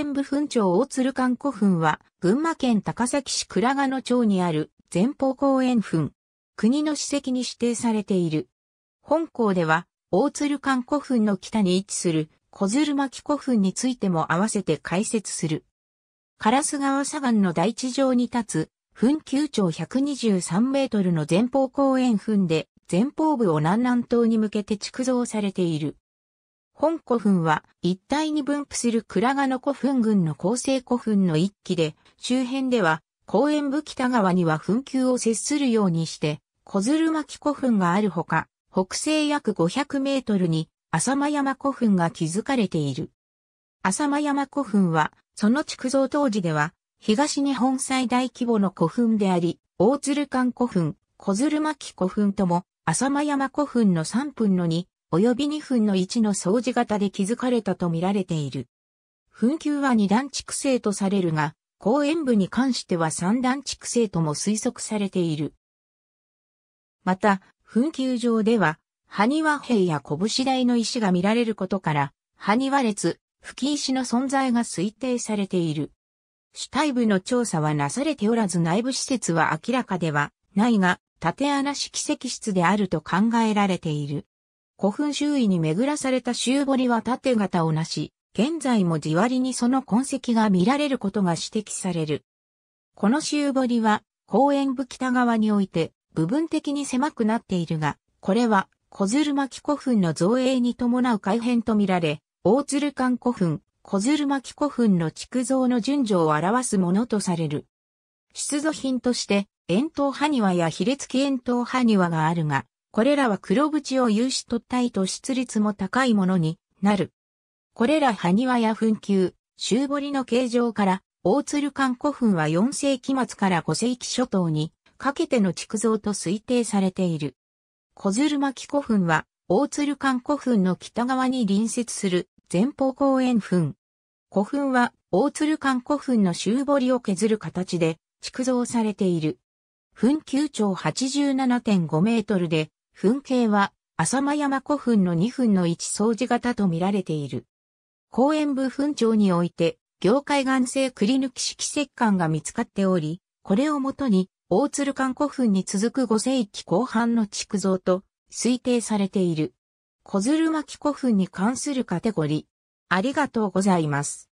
天部墳町大鶴館古墳は、群馬県高崎市倉賀野町にある前方後円墳。国の史跡に指定されている。本校では、大鶴館古墳の北に位置する小鶴巻古墳についても合わせて解説する。烏川左岸の大地上に立つ、墳丘長123メートルの前方後円墳で、前方部を南南東に向けて築造されている。本古墳は一帯に分布する倉賀野古墳群の構成古墳の一基で、周辺では公園部北側には墳丘を接するようにして、小鶴巻古墳があるほか、北西約500メートルに浅間山古墳が築かれている。浅間山古墳は、その築造当時では、東日本最大規模の古墳であり、大鶴館古墳、小鶴巻古墳とも、浅間山古墳の3分の2、及び2分の1の掃除型で築かれたと見られている。墳丘は二段築成とされるが、公園部に関しては三段築成とも推測されている。また、墳丘上では、埴輪兵や拳台の石が見られることから、埴輪列、吹石の存在が推定されている。主体部の調査はなされておらず内部施設は明らかではないが、縦穴式石室であると考えられている。古墳周囲に巡らされた周堀は縦型をなし、現在も地割りにその痕跡が見られることが指摘される。この周堀は、公園部北側において、部分的に狭くなっているが、これは、小鶴巻古墳の造営に伴う改変とみられ、大鶴館古墳、小鶴巻古墳の築造の順序を表すものとされる。出土品として、円筒埴輪や比劣器円筒埴輪があるが、これらは黒縁を有し取ったいと出率も高いものになる。これら埴輪や墳球、周堀の形状から、大鶴館古墳は4世紀末から5世紀初頭にかけての築造と推定されている。小鶴巻古墳は、大鶴館古墳の北側に隣接する前方公園墳。古墳は、大鶴館古墳の周堀を削る形で築造されている。墳球長87.5メートルで、噴景は浅間山古墳の2分の1掃除型と見られている。公園部墳長において、業界岩性くり抜き式石棺が見つかっており、これをもとに、大鶴館古墳に続く5世紀後半の築造と推定されている。小鶴巻古墳に関するカテゴリー。ありがとうございます。